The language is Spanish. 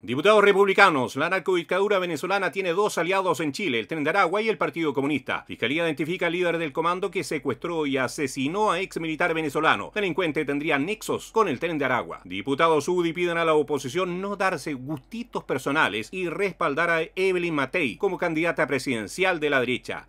Diputados republicanos, la narcodictadura venezolana tiene dos aliados en Chile, el Tren de Aragua y el Partido Comunista. Fiscalía identifica al líder del comando que secuestró y asesinó a ex militar venezolano. Delincuente tendría nexos con el Tren de Aragua. Diputados UDI piden a la oposición no darse gustitos personales y respaldar a Evelyn Matei como candidata presidencial de la derecha.